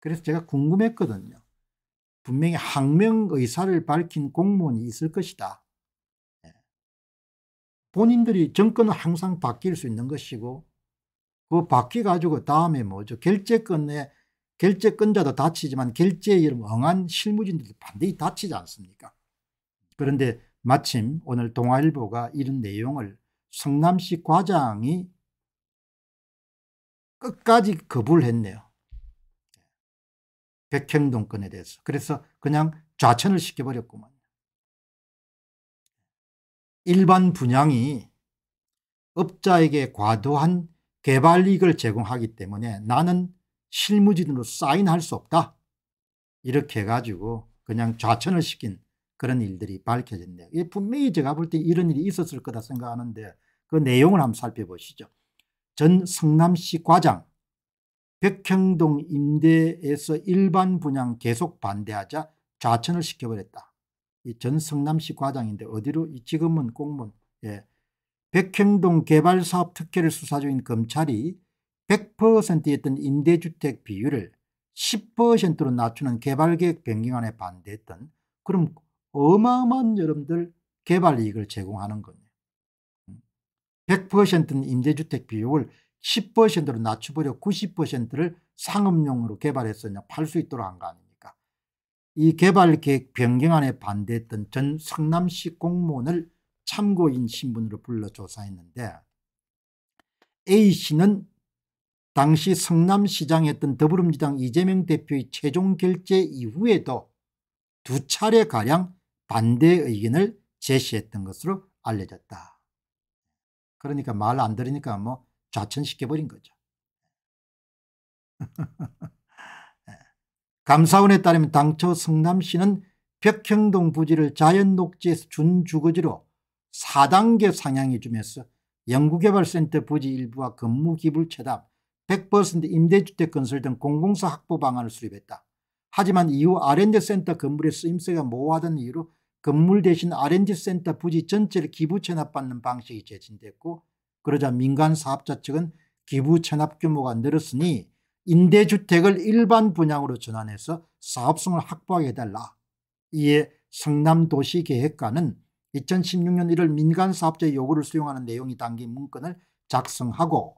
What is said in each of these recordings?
그래서 제가 궁금했거든요. 분명히 항명 의사를 밝힌 공무원이 있을 것이다. 예. 본인들이 정권은 항상 바뀔 수 있는 것이고 그 바뀌어가지고 다음에 뭐죠 결제권에 결제권자도 다치지만 결제에 엉한 실무진들도 반드시 다치지 않습니까 그런데 마침 오늘 동아일보가 이런 내용을 성남시 과장이 끝까지 거부를 했네요 백현동권에 대해서. 그래서 그냥 좌천을 시켜버렸구만. 일반 분양이 업자에게 과도한 개발 이익을 제공하기 때문에 나는 실무진으로 사인할 수 없다. 이렇게 해가지고 그냥 좌천을 시킨 그런 일들이 밝혀졌네요. 분명히 제가 볼 때 이런 일이 있었을 거다 생각하는데 그 내용을 한번 살펴보시죠. 전 성남시 과장 백형동 임대에서 일반 분양 계속 반대하자 좌천을 시켜버렸다. 이전 성남시 과장인데 어디로 지금은 공무 예. 백형동 개발사업 특혜를 수사 중인 검찰이 100%였던 임대주택 비율을 10%로 낮추는 개발계획 변경안에 반대했던 그럼 어마어마한 여러분들 개발 이익을 제공하는 거예요. 100%는 음. 임대주택 비율을 10%로 낮춰버려 90%를 상업용으로 개발했었냐 팔수 있도록 한 거 아닙니까 이 개발 계획 변경안에 반대했던 전 성남시 공무원을 참고인 신분으로 불러 조사했는데 A씨는 당시 성남시장이던 더불어민주당 이재명 대표의 최종 결재 이후에도 두 차례가량 반대 의견을 제시했던 것으로 알려졌다. 그러니까 말 안 들으니까 뭐 좌천시켜버린 거죠. 예. 감사원에 따르면 당초 성남시는 벽형동 부지를 자연녹지에서 준주거지로 4단계 상향해 주면서 연구개발센터 부지 일부와 건무기불 체답, 100% 임대주택 건설 등 공공사 확보 방안을 수립했다. 하지만 이후 R&D센터 건물의 쓰임새가 모호하던 이유로 건물 대신 R&D센터 부지 전체를 기부 체납받는 방식이 제진됐고 그러자 민간 사업자 측은 기부 체납 규모가 늘었으니 임대주택을 일반 분양으로 전환해서 사업성을 확보하게 해달라. 이에 성남도시계획관은 2016년 1월 민간 사업자의 요구를 수용하는 내용이 담긴 문건을 작성하고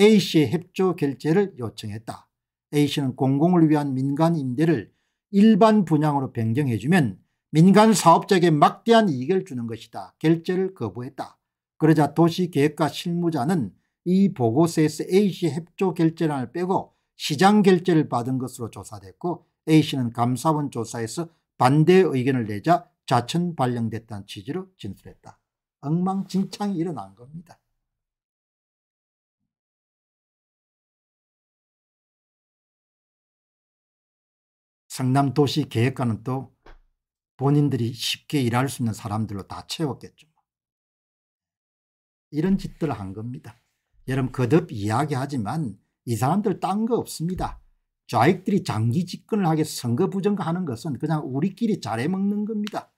A씨의 협조 결제를 요청했다. A씨는 공공을 위한 민간 임대를 일반 분양으로 변경해주면 민간 사업자에게 막대한 이익을 주는 것이다. 결제를 거부했다. 그러자 도시계획과 실무자는 이 보고서에서 A씨 협조 결제란을 빼고 시장 결제를 받은 것으로 조사됐고 A씨는 감사원 조사에서 반대 의견을 내자 자천 발령됐다는 취지로 진술했다. 엉망진창이 일어난 겁니다. 상남도시 계획과는 또 본인들이 쉽게 일할 수 있는 사람들로 다 채웠겠죠. 이런 짓들을 한 겁니다. 여러분 거듭 이야기하지만 이 사람들 딴 거 없습니다. 좌익들이 장기 집권을 하게 선거 부정하는 것은 그냥 우리끼리 잘해먹는 겁니다.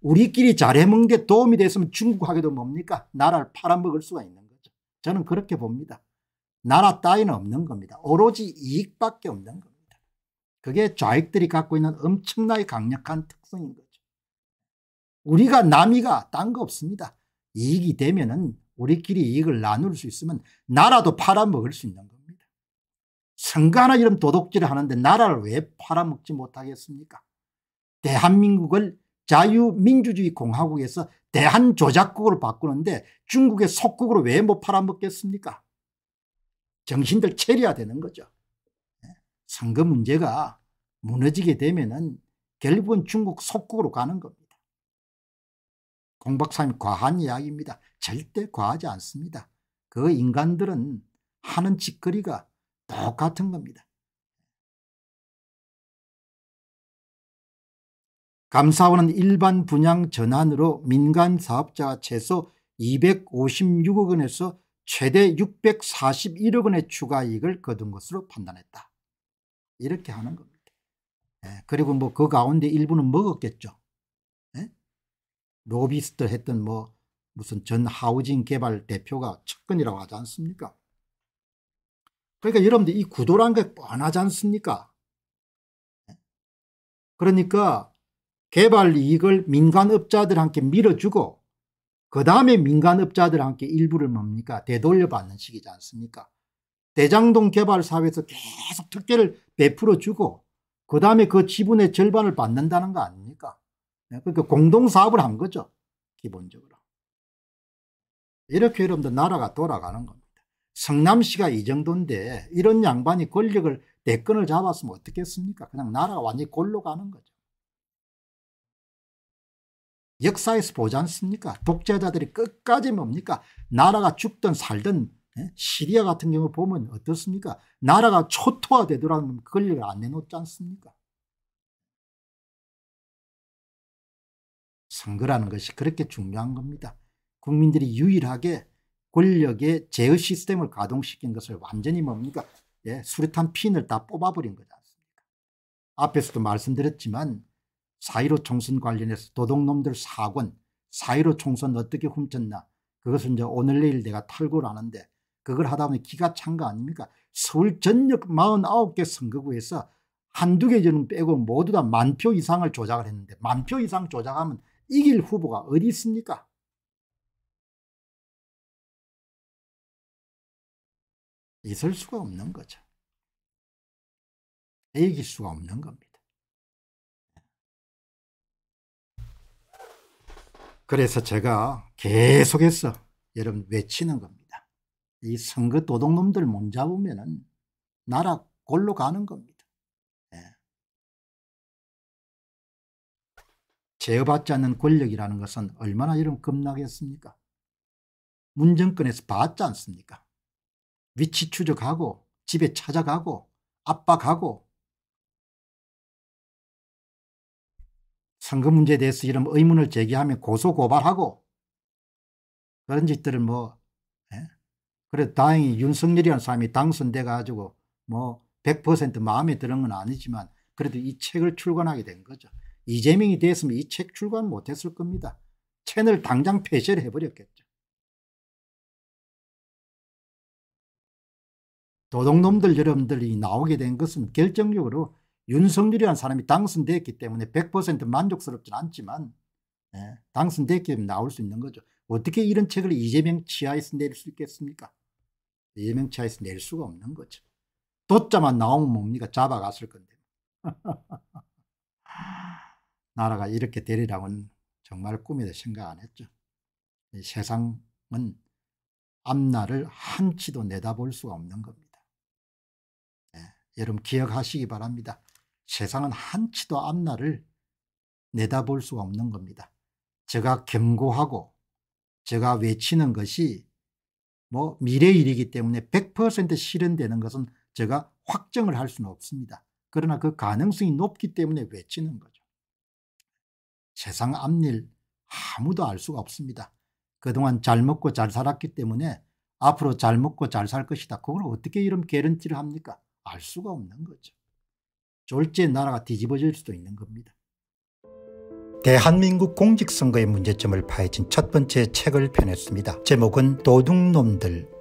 우리끼리 잘해먹는 게 도움이 됐으면 중국하게도 뭡니까? 나라를 팔아먹을 수가 있는 거죠. 저는 그렇게 봅니다. 나라 따위는 없는 겁니다. 오로지 이익밖에 없는 겁니다. 그게 좌익들이 갖고 있는 엄청나게 강력한 특성인 거죠. 우리가 남이가 딴 거 없습니다. 이익이 되면 은 우리끼리 이익을 나눌 수 있으면 나라도 팔아먹을 수 있는 겁니다. 선거 하나 이런 도둑질을 하는데 나라를 왜 팔아먹지 못하겠습니까? 대한민국을 자유민주주의 공화국에서 대한조작국으로 바꾸는데 중국의 속국으로 왜 못 팔아먹겠습니까? 정신들 체리야 되는 거죠. 예, 선거 문제가 무너지게 되면 은 결국은 중국 속국으로 가는 겁니다. 공 박사님 과한 이야기입니다. 절대 과하지 않습니다. 그 인간들은 하는 짓거리가 똑같은 겁니다. 감사원은 일반 분양 전환으로 민간 사업자가 최소 256억 원에서 최대 641억 원의 추가 이익을 거둔 것으로 판단했다. 이렇게 하는 겁니다. 예, 그리고 뭐 그 가운데 일부는 먹었겠죠. 로비스트 했던 뭐 무슨 전 하우징 개발 대표가 측근이라고 하지 않습니까? 그러니까 여러분들 이 구도란 게 뻔하지 않습니까? 예? 그러니까 개발 이익을 민간업자들한테 밀어주고 그 다음에 민간업자들한테 일부를 뭡니까? 되돌려받는 식이지 않습니까? 대장동 개발 사업에서 계속 특혜를 베풀어주고 그 다음에 그 지분의 절반을 받는다는 거 아닙니까? 예, 그러니까 공동사업을 한 거죠. 기본적으로. 이렇게 여러분들 나라가 돌아가는 겁니다. 성남시가 이 정도인데 이런 양반이 권력을 대권을 잡았으면 어떻겠습니까? 그냥 나라가 완전히 골로 가는 거죠. 역사에서 보지 않습니까? 독재자들이 끝까지 뭡니까? 나라가 죽든 살든 예? 시리아 같은 경우 보면 어떻습니까? 나라가 초토화되더라면 권력을 안 내놓지 않습니까? 선거라는 것이 그렇게 중요한 겁니다. 국민들이 유일하게 권력의 제어 시스템을 가동시킨 것을 완전히 뭡니까 예, 수류탄 핀을 다 뽑아버린 거지 않습니까 앞에서도 말씀드렸지만 4.15 총선 관련해서 도둑놈들 4권 4.15 총선 어떻게 훔쳤나 그것은 이제 오늘 내일 내가 탈구를 하는데 그걸 하다 보니 기가 찬 거 아닙니까 서울 전역 49개 선거구에서 한두 개 저는 빼고 모두 다 만 표 이상을 조작을 했는데 만 표 이상 조작하면 이길 후보가 어디 있습니까? 있을 수가 없는 거죠. 이길 수가 없는 겁니다. 그래서 제가 계속해서 여러분 외치는 겁니다. 이 선거 도둑놈들 못 잡으면 나라 골로 가는 겁니다. 제어받지 않는 권력이라는 것은 얼마나 이런 겁나겠습니까? 문정권에서 봤지 않습니까? 위치 추적하고 집에 찾아가고 압박하고 선거 문제에 대해서 이런 의문을 제기하면 고소고발하고 그런 짓들을 뭐 예? 그래 다행히 윤석열이라는 사람이 당선돼 가지고 뭐 100% 마음에 드는 건 아니지만 그래도 이 책을 출간하게 된 거죠. 이재명이 됐으면 이 책 출간 못했을 겁니다. 채널 당장 폐쇄를 해버렸겠죠. 도둑놈들 여러분들이 나오게 된 것은 결정적으로 윤석열이라는 사람이 당선됐기 때문에 100% 만족스럽진 않지만 예, 당선됐기 때문에 나올 수 있는 거죠. 어떻게 이런 책을 이재명 치하에서 내릴 수 있겠습니까? 이재명 치하에서 낼 수가 없는 거죠. 도자만 나오면 뭡니까? 잡아갔을 건데. 나라가 이렇게 되리라고는 정말 꿈에도 생각 안 했죠. 이 세상은 앞날을 한치도 내다볼 수가 없는 겁니다. 네, 여러분 기억하시기 바랍니다. 세상은 한치도 앞날을 내다볼 수가 없는 겁니다. 제가 경고하고 제가 외치는 것이 뭐 미래 일이기 때문에 100% 실현되는 것은 제가 확정을 할 수는 없습니다. 그러나 그 가능성이 높기 때문에 외치는 거죠. 세상 앞일 아무도 알 수가 없습니다. 그동안 잘 먹고 잘 살았기 때문에 앞으로 잘 먹고 잘 살 것이다. 그걸 어떻게 이런 개런티를 합니까? 알 수가 없는 거죠. 졸지에 나라가 뒤집어질 수도 있는 겁니다. 대한민국 공직선거의 문제점을 파헤친 첫 번째 책을 펴냈습니다. 제목은 도둑놈들